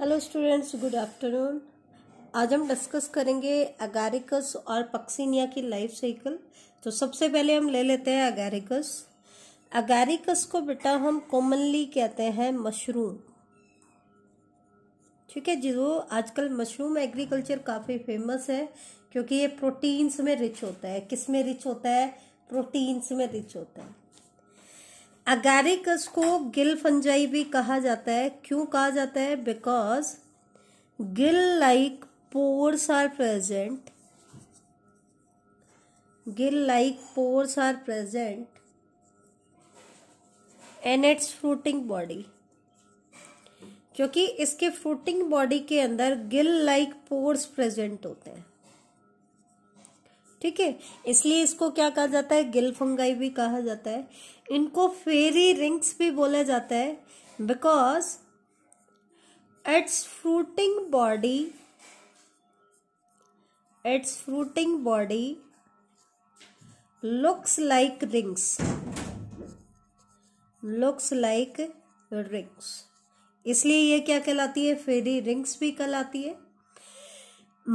hello students good afternoon आज हम discuss करेंगे अगारिकस और पक्सीनिया की लाइफ साइकिल तो सबसे पहले हम ले लेते हैं अगारिकस अगारिकस को बेटा हम कॉमनली कहते हैं मशरूम ठीक है जी वो तो आजकल मशरूम एग्रीकल्चर काफ़ी फेमस है क्योंकि ये प्रोटीन्स में रिच होता है किस में रिच होता है प्रोटीन्स में रिच होता है अगैरिकस को गिल फंजाई भी कहा जाता है क्यों कहा जाता है because gill like pores are present gill like pores are present and it's fruiting body क्योंकि इसके फ्रूटिंग बॉडी के अंदर गिल लाइक पोर्स प्रेजेंट होते हैं ठीक है इसलिए इसको क्या कहा जाता है गिल फंगाई भी कहा जाता है इनको फेरी रिंग्स भी बोला जाता है because it's fruiting body it's fruiting body looks like rings looks like rings इसलिए ये क्या कहलाती है फेरी रिंग्स भी कहलाती है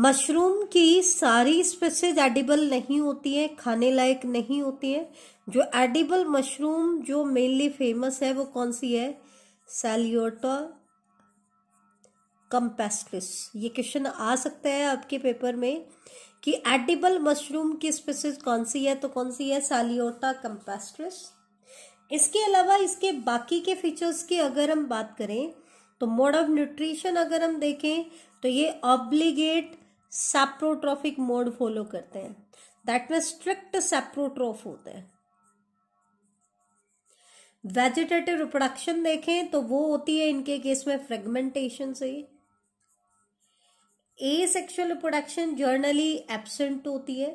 मशरूम की सारी स्पेसिज एडिबल नहीं होती है खाने लायक नहीं होती है जो एडिबल मशरूम जो मेनली फेमस है वो कौन सी है सेल्योटा कम्पेस्ट्रिस ये क्वेश्चन आ सकता है आपके पेपर में कि एडिबल मशरूम की स्पेसिज कौन सी है तो कौन सी है सेल्योटा कम्पेस्ट्रिस इसके अलावा इसके बाकी के फीचर्स की अगर हम बात करें तो मोड ऑफ न्यूट्रिशन अगर हम देखें तो ये ऑब्लिगेट सेप्रोट्रॉफिक मोड फॉलो करते हैं दैट मीन स्ट्रिक्ट सेप्रोट्रॉफ होते हैं वेजिटेटिव रिप्रोडक्शन देखें तो वो होती है इनके केस में फ्रेगमेंटेशन से asexual reproduction generally absent होती है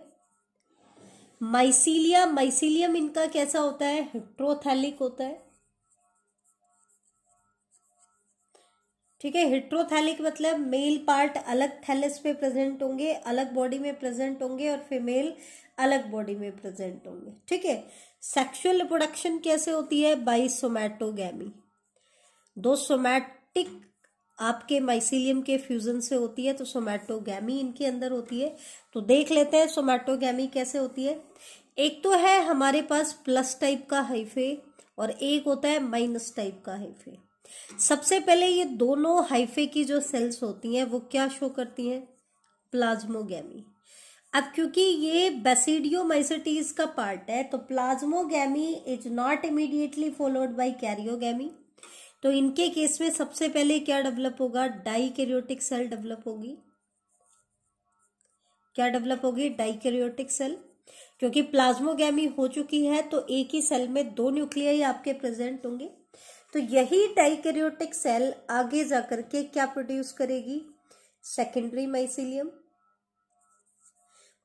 माइसीलिया माइसीलियम इनका कैसा होता है हिट्रोथेलिक होता है ठीक है हिट्रोथैलिक मतलब मेल पार्ट अलग थैलस पे प्रेजेंट होंगे अलग बॉडी में प्रेजेंट होंगे और फीमेल अलग बॉडी में प्रेजेंट होंगे ठीक है सेक्सुअल रिप्रोडक्शन कैसे होती है बाई सोमैटोगैमी दो सोमैटिक आपके माइसिलियम के फ्यूजन से होती है तो सोमैटोगैमी इनके अंदर होती है तो देख लेते हैं सोमैटोगैमी कैसे होती है एक तो है हमारे पास प्लस टाइप का हाइफे और एक होता है माइनस टाइप का हाइफे सबसे पहले ये दोनों हाइफे की जो सेल्स होती हैं वो क्या शो करती हैं प्लाज्मोगैमी अब क्योंकि ये बेसिडियोमाइसिटीज का पार्ट है तो plasmogamy is not immediately followed by karyogamy तो इनके केस में सबसे पहले क्या डेवलप होगा डाई सेल डेवलप होगी क्या डेवलप होगी डाई सेल क्योंकि प्लाज्मोगैमी हो चुकी है तो एक ही सेल में दो न्यूक्लियाई आपके प्रेजेंट होंगे तो यही डाइकैरियोटिक सेल आगे जाकर के क्या प्रोड्यूस करेगी सेकेंडरी माइसिलियम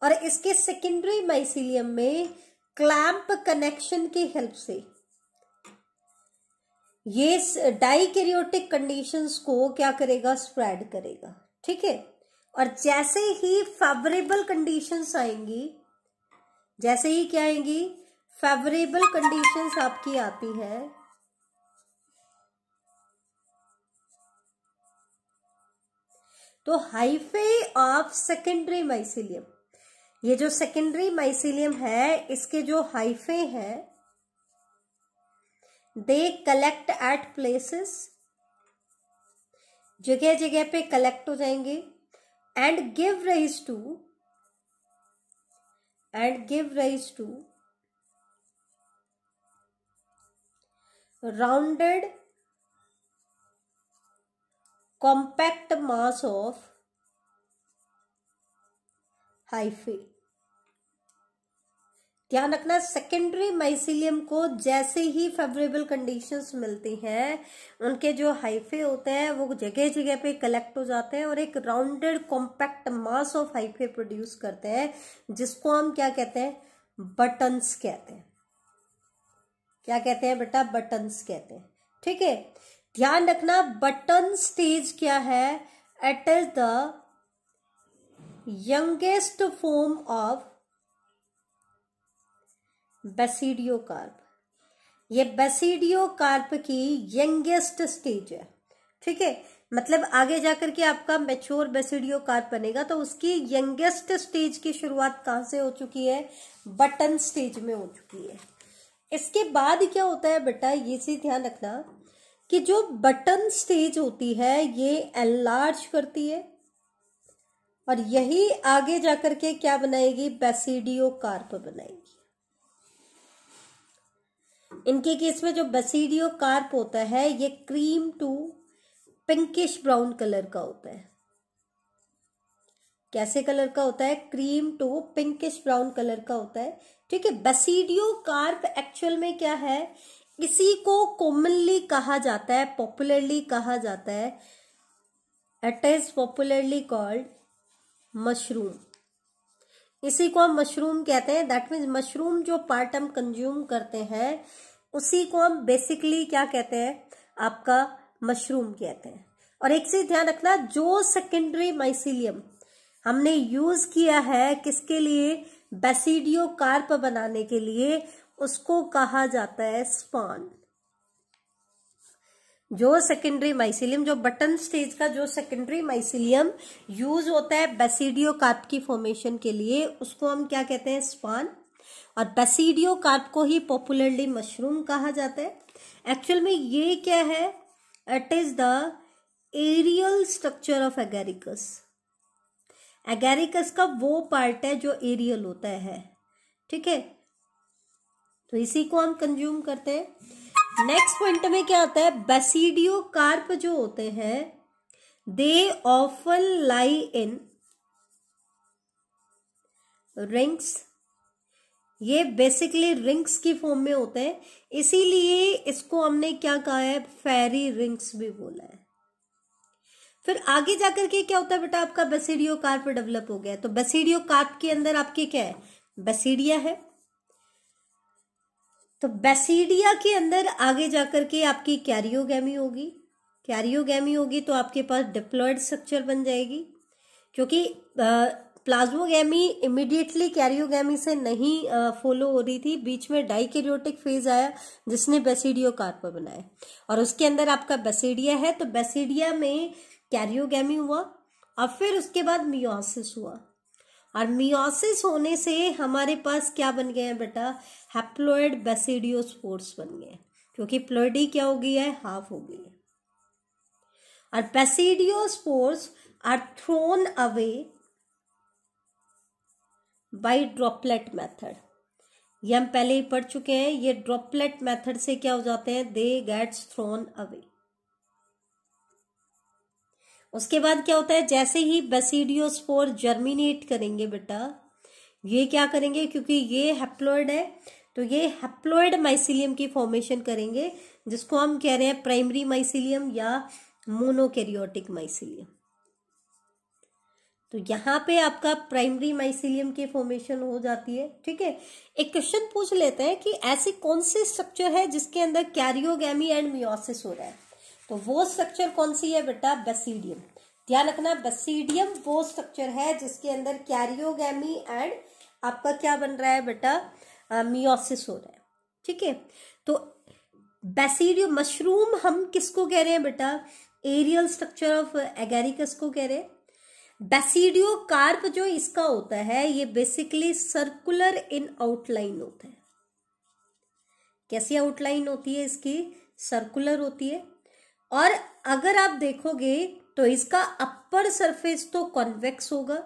और इसके सेकेंडरी माइसिलियम में क्लैम्प कनेक्शन की हेल्प से ये डाइकेरियोटिक कंडीशंस को क्या करेगा स्प्रेड करेगा ठीक है और जैसे ही फेवरेबल कंडीशंस आएंगी जैसे ही क्या आएंगी फेवरेबल कंडीशंस आपकी आती है तो हाइफे ऑफ सेकेंडरी माइसिलियम ये जो सेकेंडरी माइसिलियम है इसके जो हाइफे हैं दे कलेक्ट एट प्लेसेस जगह जगह पे कलेक्ट हो जाएंगे and give rise to and give rise to rounded compact mass of hyphae ध्यान रखना सेकेंडरी माइसिलियम को जैसे ही फेवरेबल कंडीशंस मिलती हैं उनके जो हाइफे होते हैं वो जगह जगह पे कलेक्ट हो जाते हैं और एक rounded compact mass of hyphae produce करते हैं जिसको हम क्या कहते हैं बटन्स कहते हैं क्या कहते हैं बेटा बटन्स कहते हैं ठीक है ध्यान रखना बटन स्टेज क्या है it is the youngest form of basidiocarp ये बेसिडियो कार्प की यंगेस्ट स्टेज है ठीक है मतलब आगे जाकर के आपका मेच्योर बेसिडियो कार्प बनेगा तो उसकी यंगेस्ट स्टेज की शुरुआत कहां से हो चुकी है बटन स्टेज में हो चुकी है इसके बाद क्या होता है बेटा ये चीज ध्यान रखना कि जो बटन स्टेज होती है ये एनलार्ज करती है और यही आगे जाकर के क्या बनाएगी बेसिडियो कार्प बनाएगी इनके केस में जो बेसिडियो कार्प होता है ये cream to pinkish brown colour का होता है कैसे कलर का होता है cream to pinkish brown colour का होता है ठीक है बेसिडियो कार्प एक्चुअल में क्या है इसी को कॉमनली कहा जाता है पॉपुलरली कहा जाता है it is popularly called mushroom इसी को हम मशरूम कहते हैं दैट मीन्स मशरूम जो पार्ट हम कंज्यूम करते हैं उसी को हम बेसिकली क्या कहते हैं आपका मशरूम कहते हैं और एक चीज ध्यान रखना जो सेकेंडरी माइसिलियम हमने यूज किया है किसके लिए बेसिडियो कार्प बनाने के लिए उसको कहा जाता है स्पॉन जो सेकेंडरी माइसिलियम जो बटन स्टेज का जो सेकेंडरी माइसिलियम यूज होता है बेसिडियो कार्प की फॉर्मेशन के लिए उसको हम क्या कहते हैं स्पॉन और बेसिडियो कार्प को ही पॉपुलरली मशरूम कहा जाता है एक्चुअल में ये क्या है it is the aerial structure of agaricus agaricus का वो पार्ट है जो एरियल होता है ठीक है तो इसी को हम कंज्यूम करते हैं नेक्स्ट पॉइंट में क्या होता है बेसिडियो कार्प जो होते हैं they often lie in rings ये बेसिकली रिंग्स की फॉर्म में होते हैं इसीलिए इसको हमने क्या कहा है फेरी रिंग्स भी बोला है फिर आगे जाकर के क्या होता है बेटा आपका बेसिडियो कार्प डेवलप हो गया तो बेसिडियो कार्प के अंदर आपके क्या है बेसिडिया है तो बेसिडिया के अंदर आगे जाकर के आपकी कैरियोगैमी होगी कैरियोगैमी होगी तो आपके पास डिप्लॉयड स्ट्रक्चर बन जाएगी क्योंकि प्लाज्मोगैमी इमिडिएटली कैरियोगैमी से नहीं फॉलो हो रही थी बीच में डाइकेरियोटिक फेज आया जिसने बेसिडियो कार्प बनाया और उसके अंदर आपका बेसिडिया है तो बेसिडिया में कैरियोगैमी हुआ और फिर उसके बाद मियोसिस हुआ और मियोसिस होने से हमारे पास क्या बन गया है बेटा हैप्लोइड बेसिडियोस्पोर्स बन गए क्योंकि प्लोइडी क्या हो गई है हाफ हो गई है और basidiospores are thrown away by droplet method ये हम पहले ही पढ़ चुके हैं ये ड्रॉपलेट मेथड से क्या हो जाते हैं दे गेट्स थ्रोन अवे उसके बाद क्या होता है जैसे ही बेसिडियोस्पोर जर्मिनेट करेंगे बेटा ये क्या करेंगे क्योंकि ये हेप्लोइड है तो ये हेप्लोइड माइसिलियम की फॉर्मेशन करेंगे जिसको हम कह रहे हैं प्राइमरी माइसिलियम या मोनोकैरियोटिक माइसिलियम तो यहां पे आपका प्राइमरी माइसिलियम की फॉर्मेशन हो जाती है ठीक है एक क्वेश्चन पूछ लेते हैं कि ऐसे कौन से स्ट्रक्चर है जिसके अंदर कैरियोगी एंड मियोसिस हो रहा है तो वो स्ट्रक्चर कौन सी है बेटा बेसिडियम ध्यान रखना बेसिडियम वो स्ट्रक्चर है जिसके अंदर कैरियोगेमी एंड आपका क्या बन रहा है बेटा मियोसिस हो रहा है ठीक है तो बेसीडियो मशरूम हम किसको कह रहे हैं बेटा एरियल स्ट्रक्चर ऑफ एगेरिकस को कह रहे हैं बेसिडियो कार्प जो इसका होता है ये बेसिकली सर्कुलर इन आउटलाइन होता है कैसी आउटलाइन होती है इसकी सर्कुलर होती है और अगर आप देखोगे तो इसका अपर सरफेस तो कॉन्वेक्स होगा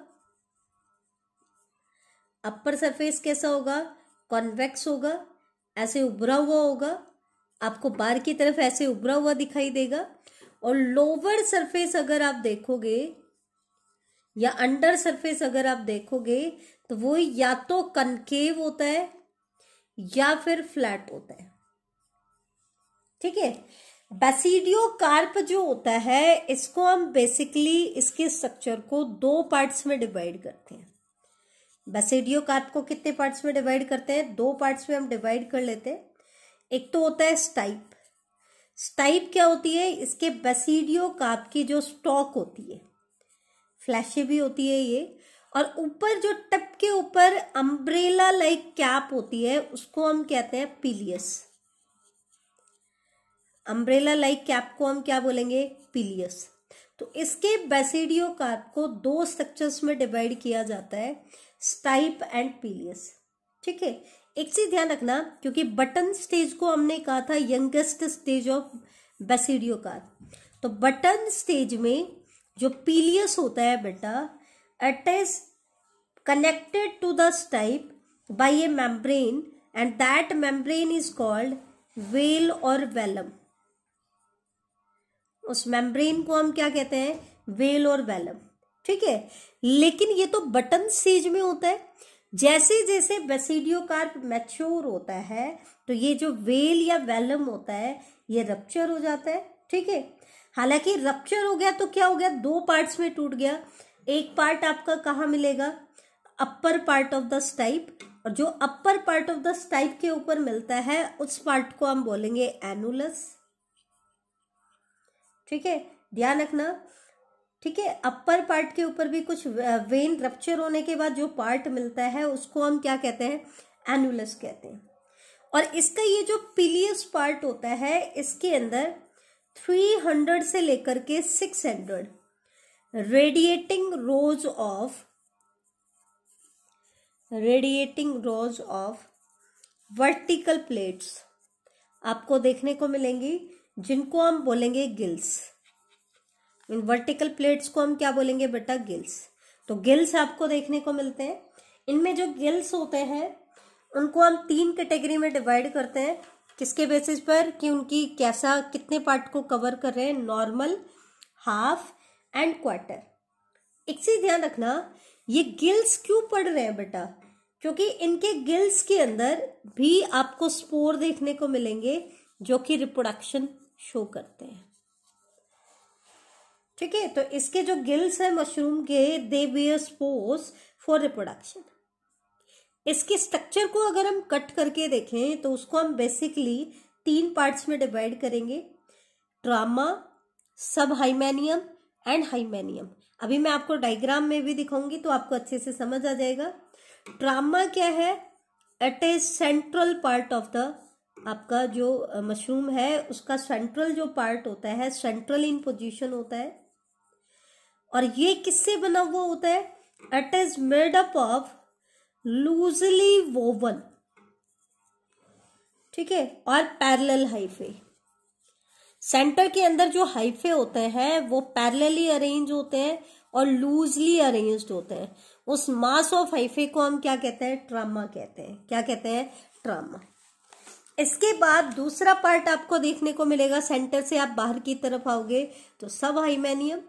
अपर सरफेस कैसा होगा कॉन्वेक्स होगा ऐसे उभरा हुआ होगा आपको बार की तरफ ऐसे उभरा हुआ दिखाई देगा और लोअर सरफेस अगर आप देखोगे या अंडर सरफेस अगर आप देखोगे तो वो या तो कनकेव होता है या फिर फ्लैट होता है ठीक है बेसिडियो कार्प जो होता है इसको हम बेसिकली इसके स्ट्रक्चर को दो पार्ट्स में डिवाइड करते हैं बेसिडियो कार्प को कितने पार्ट्स में डिवाइड करते हैं दो पार्ट्स में हम डिवाइड कर लेते हैं एक तो होता है स्टाइप स्टाइप क्या होती है इसके बेसिडियो कार्प की जो स्टॉक होती है फ्लैशी भी होती है ये और ऊपर जो टप के ऊपर अम्ब्रेला लाइक कैप होती है उसको हम कहते हैं पीलियस अम्ब्रेला लाइक कैप को हम क्या बोलेंगे पीलियस तो इसके बेसिडियो कार्प को दो स्ट्रक्चर्स में डिवाइड किया जाता है स्टाइप एंड पीलियस ठीक है एक चीज ध्यान रखना क्योंकि बटन स्टेज को हमने कहा था youngest stage of basidiocarp तो बटन स्टेज में जो पीलियस होता है बेटा it is connected to the stipe by a membrane and that membrane is called veil और वेलम उस मेम्ब्रेन को हम क्या कहते हैं वेल और वेलम ठीक है लेकिन ये तो बटन स्टेज में होता है जैसे जैसे कार्प मैच्योर होता है तो ये जो वेल या वेलम होता है ये रप्चर हो जाता है ठीक है हालांकि रप्चर हो गया तो क्या हो गया दो पार्ट्स में टूट गया एक पार्ट आपका कहाँ मिलेगा upper part of the stipe और जो upper part of the stipe के ऊपर मिलता है उस पार्ट को हम बोलेंगे एनुलस ठीक है ध्यान रखना ठीक है अपर पार्ट के ऊपर भी कुछ वेन रप्चर होने के बाद जो पार्ट मिलता है उसको हम क्या कहते हैं एनुलस कहते हैं और इसका ये जो पिलियस पार्ट होता है इसके अंदर थ्री हंड्रेड से लेकर के six hundred radiating rows of radiating rows of vertical plates आपको देखने को मिलेंगी जिनको हम बोलेंगे गिल्स इन वर्टिकल प्लेट्स को हम क्या बोलेंगे बेटा गिल्स तो गिल्स आपको देखने को मिलते हैं इनमें जो गिल्स होते हैं उनको हम तीन कैटेगरी में डिवाइड करते हैं किसके बेसिस पर कि उनकी कैसा कितने पार्ट को कवर कर रहे हैं नॉर्मल हाफ एंड क्वार्टर एक चीज ध्यान रखना ये गिल्स क्यों पड़ रहे हैं बेटा क्योंकि इनके गिल्स के अंदर भी आपको स्पोर देखने को मिलेंगे जो कि रिप्रोडक्शन शो करते हैं ठीक है तो इसके जो गिल्स है मशरूम के they bear spores for reproduction इसके स्ट्रक्चर को अगर हम कट करके देखें तो उसको हम बेसिकली तीन पार्ट्स में डिवाइड करेंगे ट्रामा सब हाइमेनियम एंड हाइमेनियम अभी मैं आपको डायग्राम में भी दिखाऊंगी तो आपको अच्छे से समझ आ जाएगा ट्रामा क्या है eight a central part of the आपका जो मशरूम है उसका सेंट्रल जो पार्ट होता है सेंट्रल इन पोजिशन होता है और ये किससे बना हुआ होता है it is made up of loosely woven ठीक है और पैरेलल हाइफे सेंटर के अंदर जो हाइफे होते हैं वो पैरेलली अरेंज होते हैं और लूजली अरेंज होते हैं उस मास ऑफ हाइफे को हम क्या कहते हैं ट्रामा कहते हैं क्या कहते हैं ट्रामा इसके बाद दूसरा पार्ट आपको देखने को मिलेगा सेंटर से आप बाहर की तरफ आओगे तो सब हाइमेनियम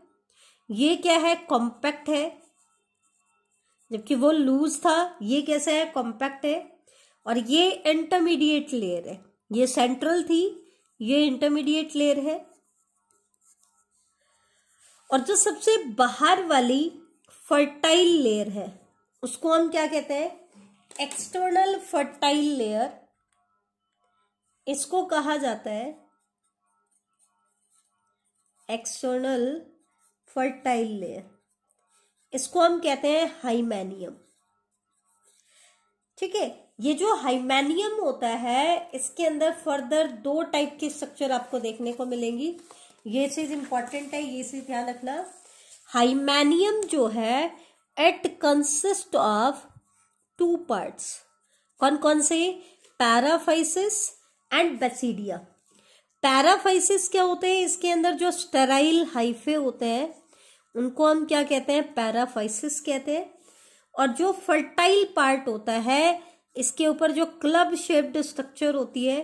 ये क्या है कॉम्पैक्ट है जबकि वो लूज था ये कैसा है कॉम्पैक्ट है और ये इंटरमीडिएट लेयर है ये सेंट्रल थी ये इंटरमीडिएट लेयर है और जो सबसे बाहर वाली फर्टाइल लेयर है उसको हम क्या कहते हैं एक्सटर्नल फर्टाइल लेयर इसको कहा जाता है एक्सटर्नल फर्टाइल लेयर इसको हम कहते हैं हाइमैनियम ठीक है ये जो हाइमैनियम होता है इसके अंदर फर्दर दो टाइप के स्ट्रक्चर आपको देखने को मिलेंगी ये चीज इंपॉर्टेंट है ये चीज ध्यान रखना हाइमैनियम जो है it consist of two parts कौन कौन से पैराफाइसिस एंड बेसिडिया पैराफाइसिस क्या होते हैं इसके अंदर जो स्टेराइल हाइफे होते हैं उनको हम क्या कहते हैं पैराफाइसिस कहते हैं और जो फर्टाइल पार्ट होता है इसके ऊपर जो क्लब शेप्ड स्ट्रक्चर होती है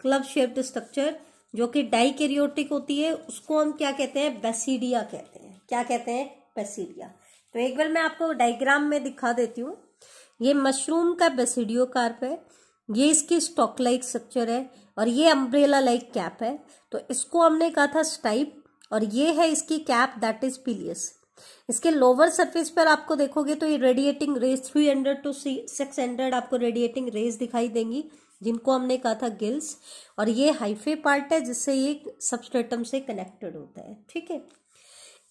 क्लब शेप्ड स्ट्रक्चर जो कि डाइकेरियोटिक होती है उसको हम क्या कहते हैं बेसिडिया कहते हैं क्या कहते हैं बेसिडिया तो एक बार मैं आपको डायग्राम में दिखा देती हूँ ये मशरूम का बेसिडियो कार्प है ये इसकी स्टॉक लाइक स्ट्रक्चर है और ये अम्ब्रेला लाइक कैप है तो इसको हमने कहा था स्टाइप और ये है इसकी कैप दैट इज पिलियस इसके लोअर सरफेस पर आपको देखोगे तो ये radiating rays three hundred to six hundred आपको रेडिएटिंग रेस दिखाई देंगी जिनको हमने कहा था गिल्स और ये हाइफे पार्ट है जिससे ये सबस्टेटम से कनेक्टेड होता है ठीक है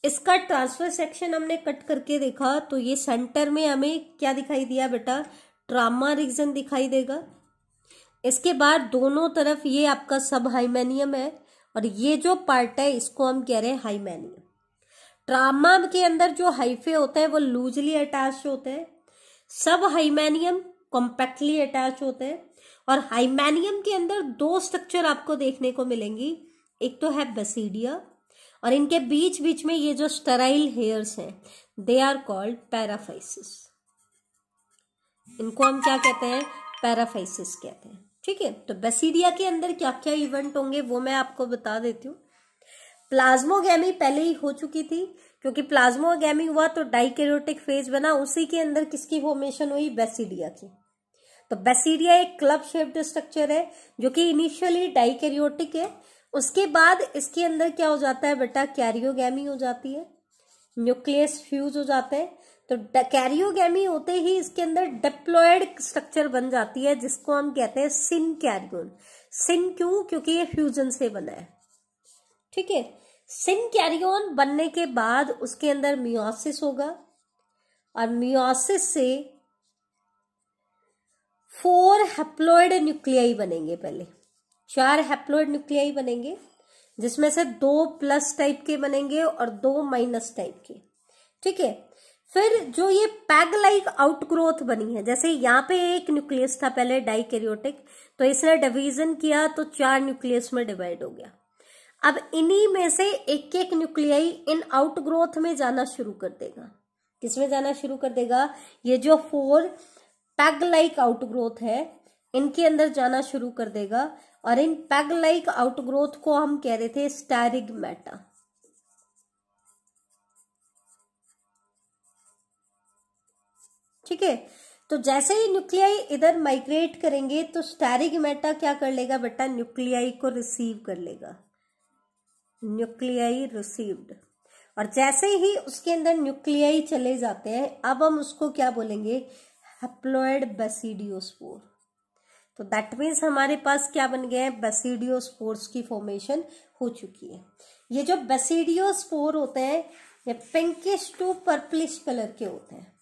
इसका ट्रांसफर सेक्शन हमने कट करके देखा तो ये सेंटर में हमें क्या दिखाई दिया बेटा ट्रामा रीजन दिखाई देगा इसके बाद दोनों तरफ ये आपका सब हाइमेनियम है और ये जो पार्ट है इसको हम कह रहे हैं हाइमेनियम ट्रामा के अंदर जो हाइफे होते हैं वो लूजली अटैच होते हैं सब हाइमेनियम कॉम्पैक्टली अटैच होते हैं और हाइमेनियम के अंदर दो स्ट्रक्चर आपको देखने को मिलेंगी एक तो है बेसिडिया और इनके बीच बीच में ये जो स्टराइल हेयर्स हैं दे आर कॉल्ड पैराफाइसिस इनको हम क्या कहते हैं पैराफाइसिस कहते हैं ठीक है तो बेसिडिया के अंदर क्या क्या इवेंट होंगे वो मैं आपको बता देती हूँ प्लाज्मोगैमी पहले ही हो चुकी थी क्योंकि प्लाज्मोगैमी हुआ तो डाइकेरोटिक फेज बना उसी के अंदर किसकी फॉर्मेशन हुई बेसिडिया की तो बेसिडिया एक क्लब शेप्ड स्ट्रक्चर है जो कि इनिशियली डाइकेरियोटिक है उसके बाद इसके अंदर क्या हो जाता है बेटा कैरियोगैमी हो जाती है न्यूक्लियस फ्यूज हो जाता है तो कैरियोगी होते ही इसके अंदर डिप्लॉयड स्ट्रक्चर बन जाती है जिसको हम कहते हैं सिन कैरियोन सिन क्यों क्योंकि ये फ्यूजन से बना है ठीक है सिन कैरियोन बनने के बाद उसके अंदर मियोसिस होगा और मियोसिस से फोर हैप्लॉयड न्यूक्लियाई बनेंगे पहले चार हेप्लोइड न्यूक्लियाई बनेंगे जिसमें से दो प्लस टाइप के बनेंगे और दो माइनस टाइप के ठीक है फिर जो ये पैग लाइक आउटग्रोथ बनी है जैसे यहाँ पे एक न्यूक्लियस था पहले डाइकेरियोटिक तो इसने डिवीजन किया तो चार न्यूक्लियस में डिवाइड हो गया अब इन्हीं में से एक एक न्यूक्लियाई इन आउटग्रोथ में जाना शुरू कर देगा किसमें जाना शुरू कर देगा ये जो फोर पैग लाइक आउटग्रोथ है इनके अंदर जाना शुरू कर देगा और इन पैग लाइक आउटग्रोथ को हम कह रहे थे स्टैरिग मैटा ठीक है तो जैसे ही न्यूक्लियाई इधर माइग्रेट करेंगे तो स्टैरिगमेटा क्या कर लेगा बेटा न्यूक्लियाई को रिसीव कर लेगा न्यूक्लियाई रिसीव्ड और जैसे ही उसके अंदर न्यूक्लियाई चले जाते हैं अब हम उसको क्या बोलेंगे हेप्लोइड बेसिडियोस्पोर तो दैट मीन्स हमारे पास क्या बन गए है बेसिडियोस्पोर्स की फॉर्मेशन हो चुकी है ये जो बेसिडियोस्पोर होते हैं ये पिंकिश टू पर्पलिश कलर के होते हैं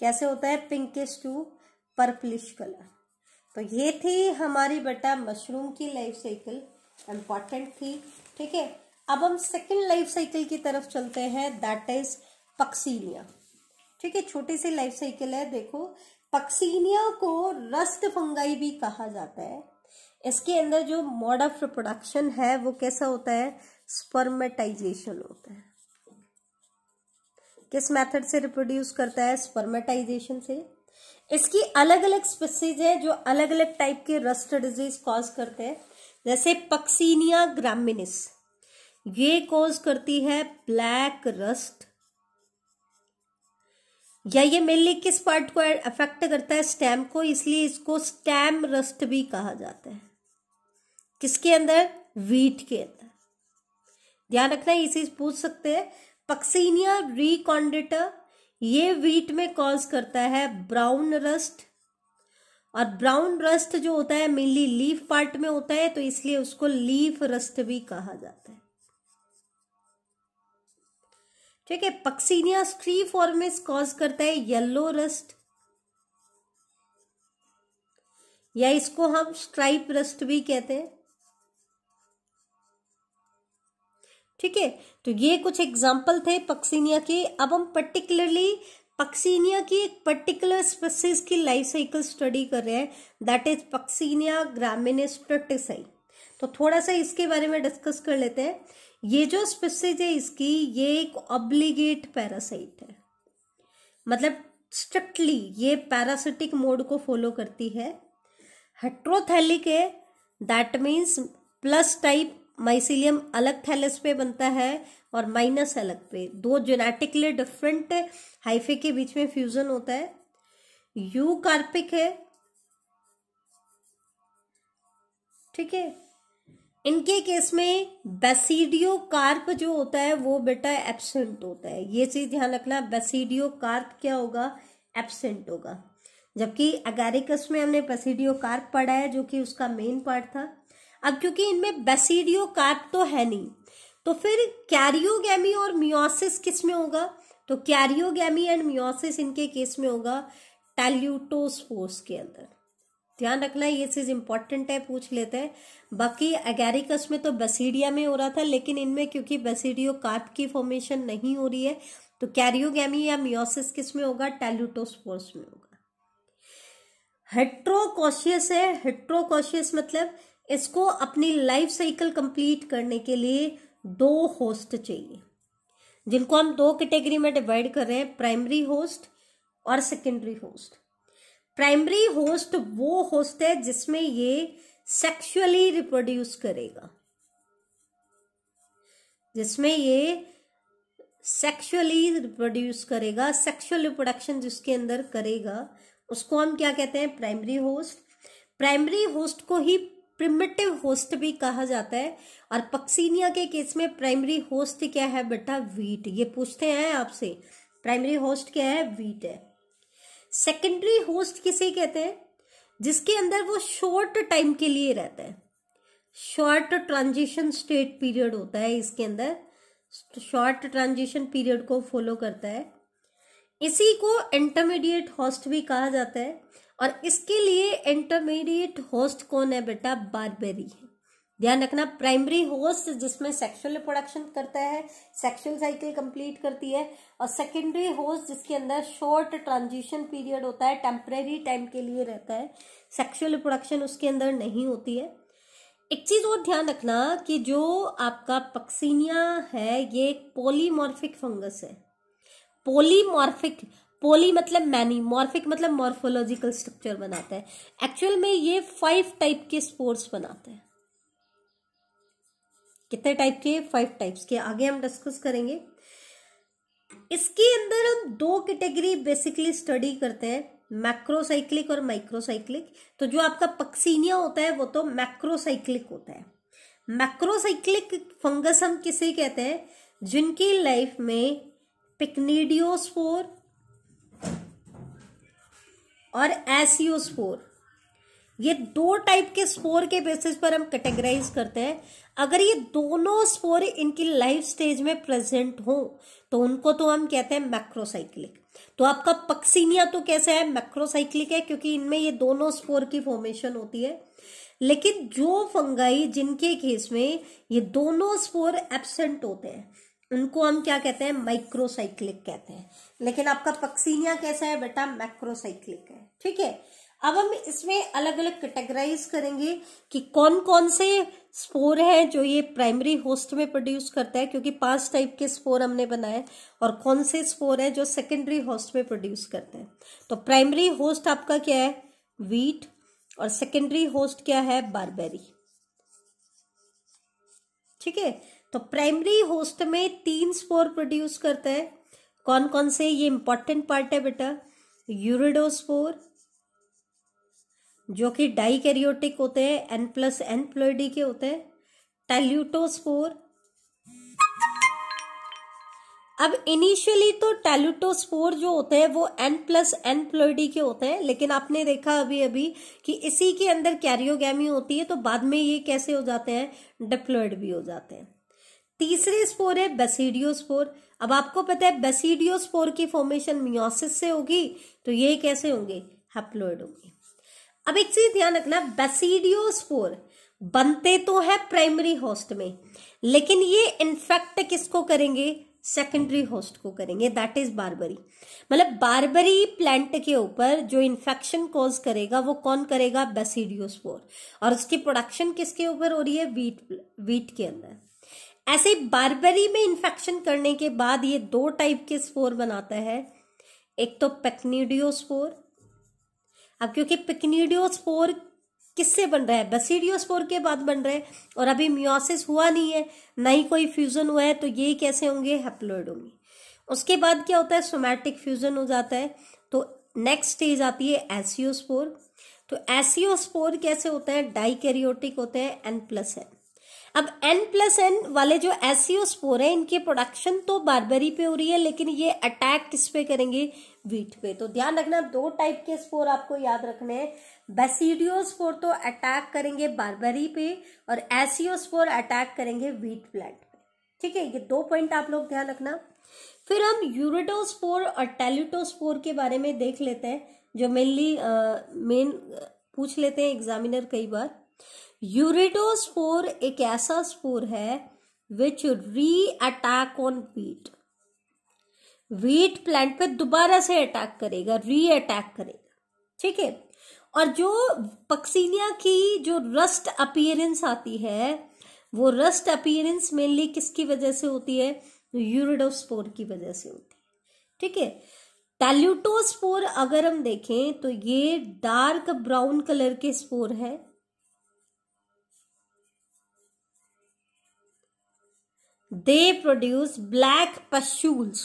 कैसे होता है पिंकिश टू पर्पलिश कलर तो ये थी हमारी बेटा मशरूम की लाइफ साइकिल इम्पॉर्टेंट थी ठीक है अब हम सेकेंड लाइफ साइकिल की तरफ चलते हैं दैट इज पक्सीनिया ठीक है छोटी सी लाइफ साइकिल है देखो पक्सीनिया को रस्ट फंगाई भी कहा जाता है इसके अंदर जो मोड ऑफ रिप्रोडक्शन है वो कैसा होता है स्पर्मेटाइजेशन होता है किस मेथड से रिप्रोड्यूस करता है स्पर्मेटाइजेशन से इसकी अलग अलग स्पीसीज है जो अलग अलग टाइप के रस्ट डिजीज कॉज करते हैं जैसे पक्सीनिया ग्रामिनिस ये कॉज करती है ब्लैक रस्ट या ये मेनली किस पार्ट को अफेक्ट करता है स्टेम को इसलिए इसको स्टेम रस्ट भी कहा जाता है किसके अंदर वीट के अंदर ध्यान रखना इसी पूछ सकते हैं पक्सीनिया रिकॉन्डिटर ये व्हीट में कॉज करता है ब्राउन रस्ट और ब्राउन रस्ट जो होता है मेनली लीफ पार्ट में होता है तो इसलिए उसको लीफ रस्ट भी कहा जाता है ठीक है पक्सीनिया स्ट्री फॉर्मिस कॉज करता है येलो रस्ट या इसको हम स्ट्राइप रस्ट भी कहते हैं ठीक है तो ये कुछ एग्जाम्पल थे पक्सीनिया के अब हम पर्टिकुलरली पक्सीनिया की एक पर्टिकुलर स्पेसिस की लाइफ साइकिल स्टडी कर रहे हैं that is Puccinia graminis tritici तो थोड़ा सा इसके बारे में डिस्कस कर लेते हैं ये जो स्पेसिस है इसकी ये एक ऑब्लिगेट पैरासाइट है मतलब स्ट्रिक्टली ये पैरासिटिक मोड को फॉलो करती है हेट्रोथैलिक है that means plus type mycelium अलग थैलस पे बनता है और माइनस अलग पे दो जेनेटिकली डिफरेंट हाइफे के बीच में फ्यूजन होता है यू कार्पिक है ठीक है इनके केस में बेसिडियो कार्प जो होता है वो बेटा एब्सेंट होता है ये चीज ध्यान रखना बेसिडियो कार्प क्या होगा एब्सेंट होगा जबकि अगारिकस में हमने बेसिडियो कार्प पढ़ा है जो कि उसका मेन पार्ट था अब क्योंकि इनमें बेसिडियो कार्प तो है नहीं तो फिर कैरियोगेमी और मियोसिस किस में होगा तो कैरियोगेमी एंड मियोसिस इनके केस में होगा टेल्यूटोस्पोर्स के अंदर ध्यान रखना ये चीज इंपॉर्टेंट है पूछ लेते हैं बाकी अगेरिकस में तो बसीडिया में हो रहा था लेकिन इनमें क्योंकि बसीडियो कार्प की फॉर्मेशन नहीं हो रही है तो कैरियोगेमी या मियोसिस किस में होगा टेल्यूटोस्पोर्स में होगा हेट्रोकोशियस है हेट्रोकोशियस मतलब इसको अपनी लाइफ साइकिल कंप्लीट करने के लिए दो होस्ट चाहिए जिनको हम दो कैटेगरी में डिवाइड कर रहे हैं प्राइमरी होस्ट और सेकेंडरी होस्ट प्राइमरी होस्ट वो होस्ट है जिसमें ये सेक्सुअली रिप्रोड्यूस करेगा जिसमें ये सेक्सुअली रिप्रोड्यूस करेगा सेक्सुअल रिप्रोडक्शन जिसके अंदर करेगा उसको हम क्या कहते हैं प्राइमरी होस्ट प्राइमरी होस्ट को ही प्रिमिटिव होस्ट भी कहा जाता है और पक्सीनिया के केस में प्राइमरी होस्ट क्या है बेटा वीट ये पूछते हैं आपसे प्राइमरी होस्ट क्या है वीट है सेकेंडरी होस्ट किसे कहते हैं जिसके अंदर वो शॉर्ट टाइम के लिए रहता है शॉर्ट ट्रांजिशन स्टेट पीरियड होता है इसके अंदर शॉर्ट ट्रांजिशन पीरियड को फॉलो करता है इसी को इंटरमीडिएट होस्ट भी कहा जाता है और इसके लिए इंटरमीडिएट होस्ट कौन है बेटा बारबेरी है ध्यान रखना प्राइमरी होस्ट जिसमें सेक्सुअल प्रोडक्शन करता है सेक्सुअल साइकिल कंप्लीट करती है और सेकेंडरी होस्ट जिसके अंदर शॉर्ट ट्रांजिशन पीरियड होता है टेम्परेरी टाइम के लिए रहता है सेक्सुअल प्रोडक्शन उसके अंदर नहीं होती है एक चीज और ध्यान रखना कि जो आपका पक्सीनिया है ये पोलीमोर्फिक पोलीमॉर्फिक फंगस है पोलीमॉर्फिक पोली मतलब मैनी मॉर्फिक मतलब मॉर्फोलॉजिकल स्ट्रक्चर बनाता है एक्चुअल में ये फाइव टाइप के स्पोर्ट्स बनाते हैं कितने टाइप के फाइव टाइप्स के आगे हम डिस्कस करेंगे इसके अंदर हम दो कैटेगरी बेसिकली स्टडी करते हैं मैक्रोसाइक्लिक और माइक्रोसाइक्लिक तो जो आपका पक्सीनिया होता है वो तो मैक्रोसाइक्लिक होता है मैक्रोसाइक्लिक फंगस हम किसे कहते हैं जिनकी लाइफ में पिकनीडियोस्पोर और एसियो स्पोर e ये दो टाइप के स्पोर के बेसिस पर हम कैटेगराइज करते हैं अगर ये दोनों स्पोर इनकी लाइफ स्टेज में प्रेजेंट हो तो उनको तो हम कहते हैं मैक्रोसाइक्लिक तो आपका पक्सीनिया तो कैसे है मैक्रोसाइक्लिक है क्योंकि इनमें ये दोनों स्पोर की फॉर्मेशन होती है लेकिन जो फंगाई जिनके केस में ये दोनों स्पोर एबसेंट होते हैं उनको हम क्या कहते हैं माइक्रोसाइक्लिक कहते हैं लेकिन आपका पक्सीनिया कैसा है बेटा मैक्रोसाइक्लिक है ठीक है अब हम इसमें अलग अलग कैटेगराइज करेंगे कि कौन कौन से स्पोर हैं जो ये प्राइमरी होस्ट में प्रोड्यूस करता है क्योंकि पांच टाइप के स्पोर हमने बनाए और कौन से स्पोर हैं जो सेकेंडरी होस्ट में प्रोड्यूस करते हैं तो प्राइमरी होस्ट आपका क्या है वीट और सेकेंडरी होस्ट क्या है बारबेरी ठीक है तो प्राइमरी होस्ट में तीन स्पोर प्रोड्यूस करता है कौन कौन से ये इंपॉर्टेंट पार्ट है बेटा यूरिडोस्पोर जो कि कैरियोटिक होते हैं एन प्लस एन प्लोइडी के होते हैं टैल्यूटोस्पोर अब इनिशियली तो टैल्यूटोस्पोर जो होते हैं वो एन प्लस एन प्लोइडी के होते हैं लेकिन आपने देखा अभी अभी कि इसी के अंदर कैरियोगैमी होती है तो बाद में ये कैसे हो जाते हैं डिप्लोइड भी हो जाते हैं तीसरे स्पोर है बेसिडियोस्पोर अब आपको पता है बेसिडियोस्पोर की फॉर्मेशन मियोसिस से होगी तो ये कैसे होंगे हेप्लोइड होंगे अब एक चीज ध्यान रखना बेसिडियोस्पोर बनते तो है प्राइमरी होस्ट में लेकिन ये इन्फेक्ट किसको करेंगे सेकेंडरी होस्ट को करेंगे दैट इज बारबरी मतलब बारबरी प्लांट के ऊपर जो इन्फेक्शन कॉज करेगा वो कौन करेगा बेसिडियोस्पोर और उसकी प्रोडक्शन किसके ऊपर हो रही है वीट वीट के अंदर ऐसे बारबरी में इन्फेक्शन करने के बाद ये दो टाइप के स्पोर बनाता है एक तो पेक्निडियो अब क्योंकि पेक्निडियो किससे बन रहा है बसीडियोस्पोर के बाद बन रहे हैं और अभी म्योसिस हुआ नहीं है ना ही कोई फ्यूजन हुआ है तो ये कैसे होंगे होंगे उसके बाद क्या होता है सोमैटिक फ्यूजन हो जाता है तो नेक्स्ट स्टेज आती है एसियोस्पोर तो एसियोस्पोर कैसे होते हैं डाइकेरियोटिक होते हैं एन प्लस है अब एन प्लस एन वाले जो एसियो स्पोर है इनकी प्रोडक्शन तो बारबरी पे हो रही है लेकिन ये अटैक किस पे करेंगे वीट पे तो ध्यान रखना दो टाइप के स्पोर आपको याद रखने हैं बेसिडियो स्पोर तो अटैक करेंगे बारबरी पे और एसियो स्पोर अटैक करेंगे वीट प्लांट पे ठीक है ये दो पॉइंट आप लोग ध्यान रखना फिर हम यूरेटोस्पोर और टेल्यूटोस्पोर के बारे में देख लेते हैं जो मेनली मेन पूछ लेते हैं एग्जामिनर कई बार यूरिडोस्पोर एक ऐसा स्पोर है which re attack on wheat wheat plant पे दोबारा से अटैक करेगा री अटैक करेगा ठीक है और जो पक्सीनिया की जो रस्ट अपियरेंस आती है वो रस्ट अपियरेंस मेनली किसकी वजह से होती है यूरिडोस्पोर की वजह से होती है ठीक है टैल्यूटोस्पोर अगर हम देखें तो ये डार्क ब्राउन कलर के स्पोर है दे प्रोड्यूस ब्लैक पश्यूल्स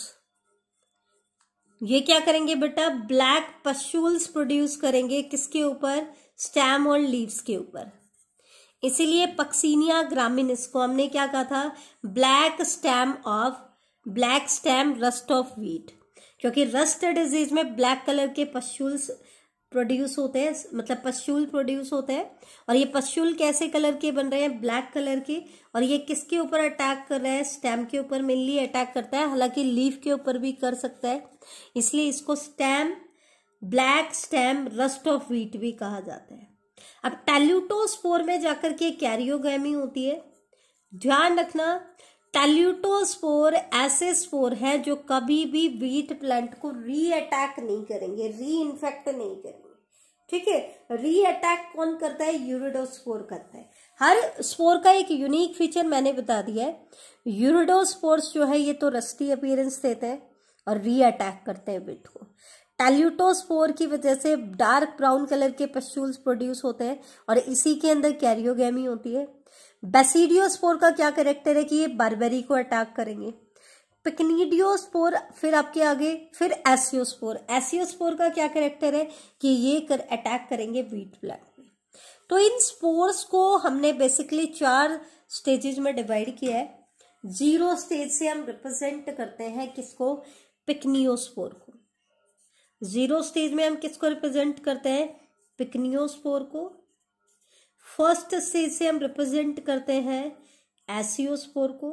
ये क्या करेंगे बेटा ब्लैक पश्यूल्स प्रोड्यूस करेंगे किसके ऊपर स्टैम और लीव्स के ऊपर इसीलिए पक्सीनिया ग्रामीण इसको हमने क्या कहा था black stem of black stem rust of wheat क्योंकि रस्ट डिजीज में ब्लैक कलर के पश्चूल्स प्रोड्यूस होते हैं मतलब पश्चूल प्रोड्यूस होते हैं और ये पश्चूल कैसे कलर के बन रहे हैं ब्लैक कलर के और ये किसके ऊपर अटैक कर रहा है स्टेम के ऊपर मेनली अटैक करता है हालांकि लीफ के ऊपर भी कर सकता है इसलिए इसको stem black stem rust of wheat भी कहा जाता है अब फोर में जाकर के कैरियोगी होती है ध्यान रखना फोर ऐसे स्पोर है जो कभी भी वीट प्लांट को री अटैक नहीं करेंगे री इन्फेक्ट नहीं करेंगे ठीक है रीअटैक कौन करता है यूरोडोस्पोर करता है हर स्पोर का एक यूनिक फीचर मैंने बता दिया है यूरोडोस्पोर्स जो है ये तो रस्टी अपीयरेंस देते हैं और रीअटैक करते हैं बिट को टैल्यूटोस्पोर की वजह से डार्क ब्राउन कलर के पश्चूल्स प्रोड्यूस होते हैं और इसी के अंदर कैरियोगेमी होती है बेसिडियोस्पोर का क्या करेक्टर है कि ये बर्बरी को अटैक करेंगे पिकनीडियोस्पोर फिर आपके आगे फिर एसियोस्पोर एसियोस्पोर का क्या करेक्टर है कि ये कर अटैक करेंगे वीट प्लांट तो इन स्पोर्स को हमने बेसिकली चार स्टेजेस में डिवाइड किया है जीरो स्टेज से हम रिप्रेजेंट करते हैं किसको पिकनियोस्पोर को जीरो स्टेज में हम किसको रिप्रेजेंट करते हैं पिकनियोस्पोर को फर्स्ट स्टेज से हम रिप्रेजेंट करते हैं एसियोस्पोर को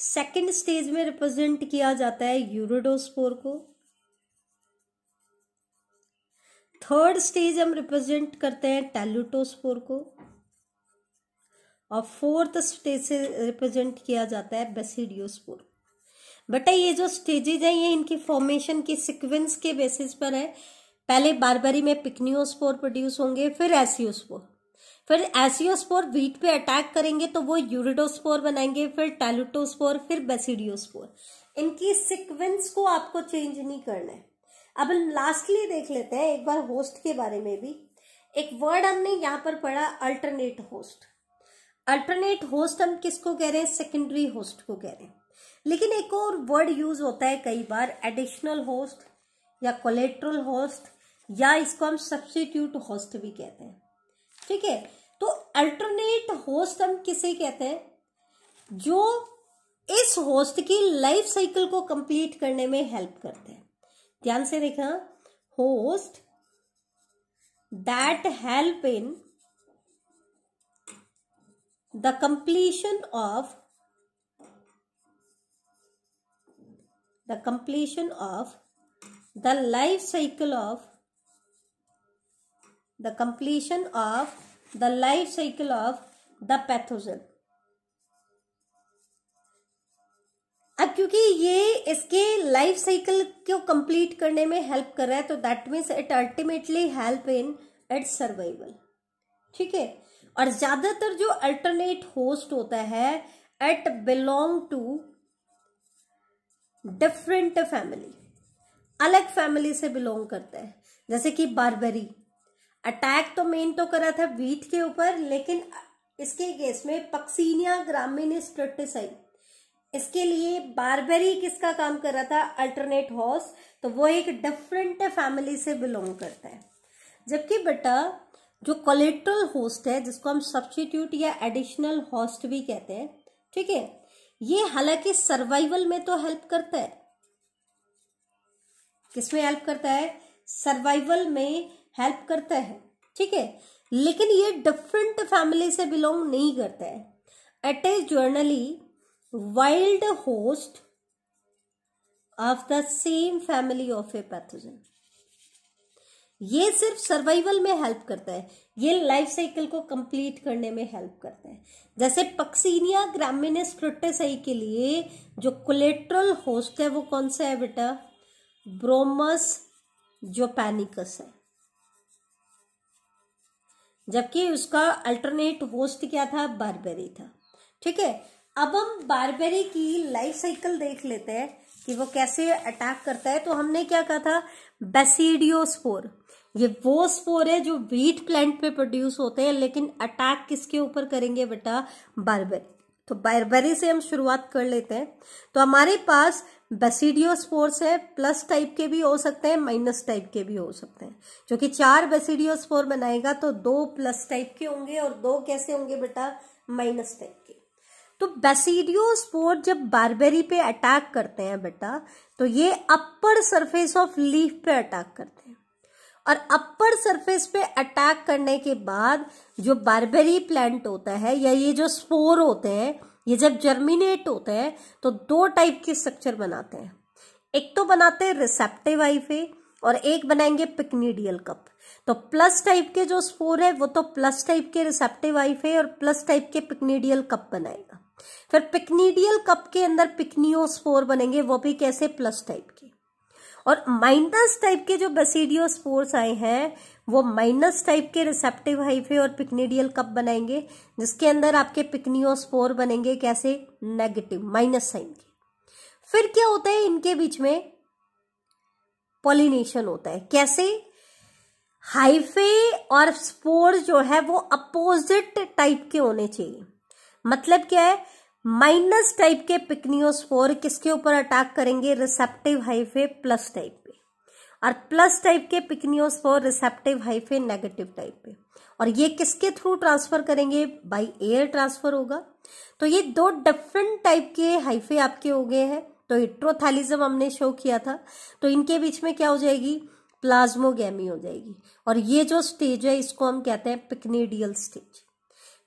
सेकेंड स्टेज में रिप्रेजेंट किया जाता है यूरोडोस्पोर को थर्ड स्टेज हम रिप्रेजेंट करते हैं टेलुटोस्पोर को और फोर्थ स्टेज से रिप्रेजेंट किया जाता है बेसिडियोस्पोर बेटा ये जो स्टेजेज हैं ये इनकी फॉर्मेशन की सीक्वेंस के बेसिस पर है पहले बारबरी में पिकनियोस्पोर प्रोड्यूस होंगे फिर एसियोस्पोर फिर एसियोस्पोर वीट पे अटैक करेंगे तो वो यूरिडोस्पोर बनाएंगे फिर टेलुटोस्पोर फिर बेसिडियोस्पोर इनकी सिक्वेंस को आपको चेंज नहीं करना है अब लास्टली देख लेते हैं एक बार होस्ट के बारे में भी एक वर्ड हमने यहाँ पर पढ़ा अल्टरनेट होस्ट अल्टरनेट होस्ट हम किसको कह रहे हैं सेकेंडरी होस्ट को कह रहे हैं लेकिन एक और वर्ड यूज होता है कई बार एडिशनल होस्ट या कोलेट्रल होस्ट या इसको हम सब्सिट्यूट होस्ट भी कहते हैं ठीक है तो अल्टरनेट होस्ट हम किसे कहते हैं जो इस होस्ट की लाइफ साइकिल को कंप्लीट करने में हेल्प करते हैं ध्यान से देखा host that help in the completion of the completion of the life cycle of the completion of the life cycle of the pathogen अब क्योंकि ये इसके लाइफ साइकिल को कंप्लीट करने में हेल्प कर रहा है तो that means it ultimately help in its survival ठीक है और ज्यादातर जो अल्टरनेट होस्ट होता है it belong to different family अलग फैमिली से बिलोंग करता है जैसे कि बारबेरी अटैक तो मेन तो करा था वीट के ऊपर लेकिन इसके केस में पक्सीनिया ग्रामीण स्ट्रेटिसाइड इसके लिए बारबेरी किसका काम कर रहा था अल्टरनेट हॉर्स तो वो एक डिफरेंट फैमिली से बिलोंग करता है जबकि बेटा जो कोलेट्रल होस्ट है जिसको हम सब्सटीट्यूट या एडिशनल होस्ट भी कहते हैं ठीक है ये हालांकि सर्वाइवल में तो हेल्प करता है किसमें हेल्प करता है सर्वाइवल में हेल्प करता है ठीक है लेकिन ये डिफरेंट फैमिली से बिलोंग नहीं करता है eight a generally wild host of the same family of a pathogen ये सिर्फ सर्वाइवल में हेल्प करता है ये लाइफ साइकिल को कंप्लीट करने में हेल्प करता है जैसे पक्सीनिया ग्रामीण फ्लुटेसाई के लिए जो कोलेट्रल होस्ट है वो कौन सा है बेटा ब्रोमस पैनिकस है जबकि उसका अल्टरनेट होस्ट क्या था बारबेरी था ठीक है अब हम बारबेरी की लाइफ साइकिल देख लेते हैं कि वो कैसे अटैक करता है तो हमने क्या कहा था बेसिडियो स्पोर ये वो स्पोर है जो व्हीट प्लांट पे प्रोड्यूस होते हैं लेकिन अटैक किसके ऊपर करेंगे बेटा बारबेरी तो बारबेरी से हम शुरुआत कर लेते हैं तो हमारे पास बेसिडियोस्पोर्स है प्लस टाइप के भी हो सकते हैं माइनस टाइप के भी हो सकते हैं जो कि चार बेसिडियोस्पोर बनाएगा तो दो प्लस टाइप के होंगे और दो कैसे होंगे बेटा माइनस टाइप के तो बेसिडियोस्पोर जब बारबेरी पे अटैक करते हैं बेटा तो ये अपर सरफेस ऑफ लीफ पे अटैक करते हैं और अपर सरफेस पे अटैक करने के बाद जो बारबेरी प्लांट होता है या ये जो स्पोर होते हैं ये जब जर्मिनेट होते हैं तो दो टाइप के स्ट्रक्चर बनाते हैं एक तो बनाते हैं रिसेप्टिव आईफे और एक बनाएंगे पिकनीडियल कप तो प्लस टाइप के जो स्पोर है वो तो प्लस टाइप के रिसेप्टिव आईफे और प्लस टाइप के पिकनीडियल कप बनाएगा फिर पिकनीडियल कप के अंदर पिकनियोस्पोर बनेंगे वो भी कैसे प्लस टाइप के और माइनस टाइप के जो बेसिडियो स्पोर्स आए हैं वो माइनस टाइप के रिसेप्टिव हाइफे और पिकनीडियल कप बनाएंगे जिसके अंदर आपके पिकनियो स्पोर बनेंगे कैसे नेगेटिव माइनस साइन के फिर क्या होता है इनके बीच में पॉलिनेशन होता है कैसे हाइफे और स्पोर जो है वो अपोजिट टाइप के होने चाहिए मतलब क्या है माइनस टाइप के पिकनियोस्पोर किसके ऊपर अटैक करेंगे रिसेप्टिव हाइफे प्लस टाइप पे और प्लस टाइप के pycniospore receptive hyphae negative type पे और ये किसके थ्रू ट्रांसफर करेंगे बाय एयर ट्रांसफर होगा तो ये दो डिफरेंट टाइप के हाइफे आपके हो गए हैं तो इट्रोथैलिज्म हमने शो किया था तो इनके बीच में क्या हो जाएगी प्लाज्मोगेमी हो जाएगी और ये जो स्टेज है इसको हम कहते हैं पिकनेडियल स्टेज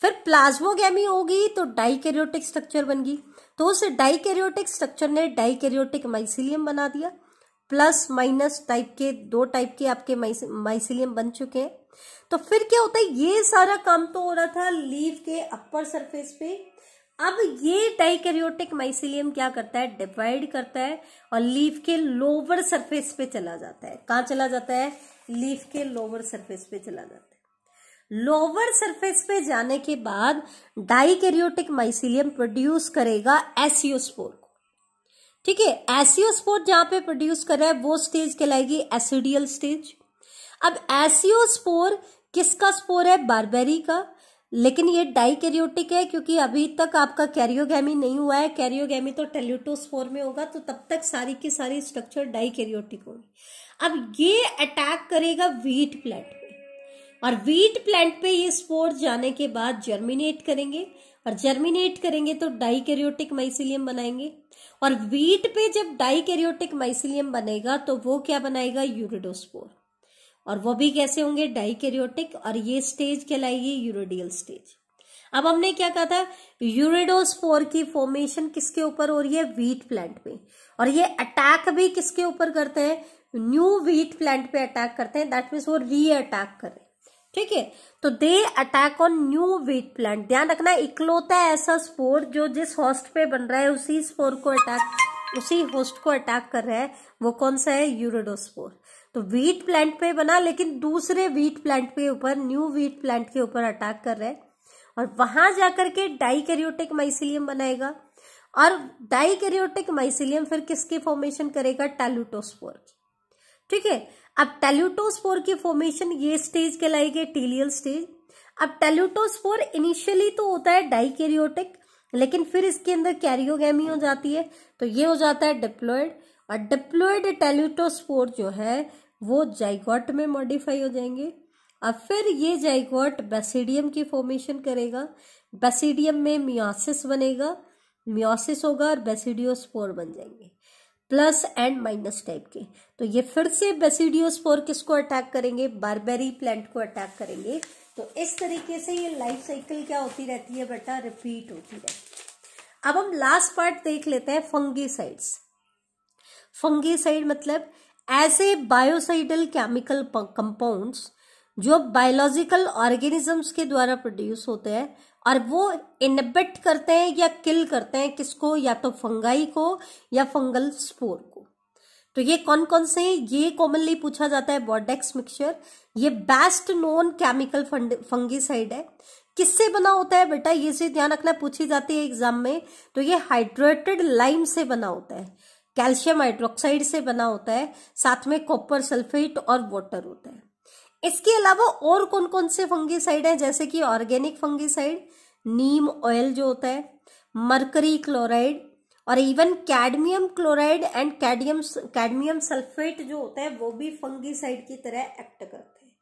फिर प्लाज्मोगेमी होगी तो डाइकेरियोटिक स्ट्रक्चर बन गई तो उस डाइकेरियोटिक स्ट्रक्चर ने डाइकेरियोटिक माइसिलियम बना दिया प्लस माइनस टाइप के दो टाइप के आपके माइसिलियम बन चुके हैं तो फिर क्या होता है ये सारा काम तो हो रहा था लीव के अपर सरफेस पे अब ये डाइकेरियोटिक माइसिलियम क्या करता है डिवाइड करता है और लीव के लोअर सरफेस पे चला जाता है कहाँ चला जाता है लीफ के लोअर सरफेस पे चला जाता है लोअर सरफेस पे जाने के बाद डाइकैरियोटिक माइसिलियम प्रोड्यूस करेगा एसियोस्पोर को ठीक है एसियोस्पोर जहां पे प्रोड्यूस कर रहा है वो स्टेज कहलाएगी एसिडियल स्टेज अब एसियोस्पोर किसका स्पोर है बारबेरी का लेकिन ये कैरियोटिक है क्योंकि अभी तक आपका कैरियोगेमी नहीं हुआ है कैरियोगेमी तो टेल्यूटोस्पोर में होगा तो तब तक सारी की सारी स्ट्रक्चर डाइकेरियोटिक होगी अब ये अटैक करेगा व्हीट प्लेट और वीट प्लांट पे ये स्पोर जाने के बाद जर्मिनेट करेंगे और जर्मिनेट करेंगे तो डाइकेरियोटिक माइसिलियम बनाएंगे और वीट पे जब डाइकेरियोटिक माइसिलियम बनेगा तो वो क्या बनाएगा यूरिडोस्पोर और वो भी कैसे होंगे डाइकेरियोटिक और ये स्टेज कहलाएगी यूरोडियल स्टेज अब हमने क्या कहा था यूरिडोस्पोर की फॉर्मेशन किसके ऊपर हो रही है वीट प्लांट पे और ये अटैक भी किसके ऊपर करते हैं न्यू वीट प्लांट पे अटैक करते हैं दैट मीन्स वो री अटैक कर रहे हैं ठीक है तो they attack on new wheat plant ध्यान रखना इकलौता ऐसा स्पोर जो जिस होस्ट पे बन रहा है उसी स्पोर को अटैक उसी होस्ट को अटैक कर रहा है वो कौन सा है यूरोडोस्पोर तो वीट प्लांट पे बना लेकिन दूसरे वीट प्लांट के ऊपर न्यू वीट प्लांट के ऊपर अटैक कर रहा है और वहां जाकर के डाइकेरियोटिक माइसिलियम बनाएगा और डाइकेरियोटिक माइसिलियम फिर किसकी फॉर्मेशन करेगा टैलुटोस्पोर ठीक है अब टेल्यूटोस्पोर की फॉर्मेशन ये स्टेज गई टीलियल स्टेज अब टेल्यूटोस्पोर इनिशियली तो होता है डाइकेरियोटिक लेकिन फिर इसके अंदर कैरियोगेमी हो जाती है तो ये हो जाता है डिप्लोइड और डिप्लोइड टेल्यूटोस्पोर जो है वो जाइगॉट में मॉडिफाई हो जाएंगे और फिर ये जाइगॉट बेसिडियम की फॉर्मेशन करेगा बेसिडियम में मियोसिस बनेगा मियोसिस होगा और बेसिडियोस्पोर बन जाएंगे प्लस एंड माइनस टाइप के तो ये फिर से बेसिडियोस्पोर किसको अटैक करेंगे बारबेरी प्लांट को अटैक करेंगे तो इस तरीके से ये लाइफ साइकिल क्या होती रहती है बेटा रिपीट होती रहती है अब हम लास्ट पार्ट देख लेते हैं फंगीसाइड्स फंगीसाइड मतलब ऐसे बायोसाइडल केमिकल कंपाउंड्स जो बायोलॉजिकल ऑर्गेनिजम्स के द्वारा प्रोड्यूस होते हैं और वो इनबिट करते हैं या किल करते हैं किसको या तो फंगाई को या फंगल स्पोर को तो ये कौन कौन से हैं ये कॉमनली पूछा जाता है बॉडेक्स मिक्सचर ये बेस्ट नोन केमिकल फंगीसाइड है किससे बना होता है बेटा ये चीज ध्यान रखना पूछी जाती है एग्जाम में तो ये हाइड्रेटेड लाइम से बना होता है कैल्शियम हाइड्रोक्साइड से बना होता है साथ में कॉपर सल्फेट और वाटर होता है इसके अलावा और कौन कौन से फंगीसाइड हैं जैसे कि ऑर्गेनिक फंगीसाइड नीम ऑयल जो होता है मरकरी क्लोराइड और even cadmium chloride and cadmium cadmium sulphate जो होता है वो भी फंगीसाइड की तरह एक्ट करते हैं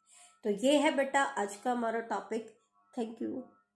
तो ये है बेटा आज का हमारा टॉपिक थैंक यू